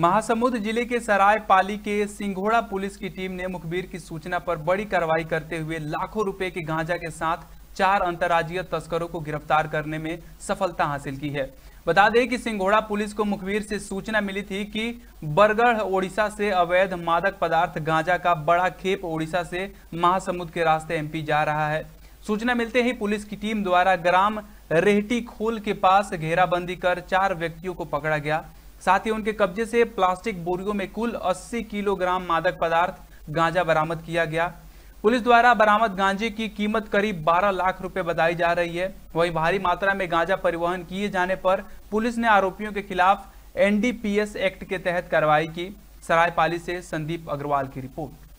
महासमुंद जिले के सराय पाली के सिंघोड़ा पुलिस की टीम ने मुखबिर की सूचना पर बड़ी कार्रवाई करते हुए लाखों रुपए के गांजा के साथ चार अंतर्राज्यीय तस्करों को गिरफ्तार करने में सफलता हासिल की है बता दें कि सिंघोड़ा पुलिस को मुखबिर से सूचना मिली थी कि बरगढ़ ओडिशा से अवैध मादक पदार्थ गांजा का बड़ा खेप ओडिशा से महासमुद के रास्ते एमपी जा रहा है सूचना मिलते ही पुलिस की टीम द्वारा ग्राम रेहटी खोल के पास घेराबंदी कर चार व्यक्तियों को पकड़ा गया साथ ही उनके कब्जे से प्लास्टिक बोरियों में कुल 80 किलोग्राम मादक पदार्थ गांजा बरामद किया गया पुलिस द्वारा बरामद गांजे की कीमत करीब 12 लाख रुपए बताई जा रही है वहीं भारी मात्रा में गांजा परिवहन किए जाने पर पुलिस ने आरोपियों के खिलाफ एनडीपीएस एक्ट के तहत कार्रवाई की सरायपाली से संदीप अग्रवाल की रिपोर्ट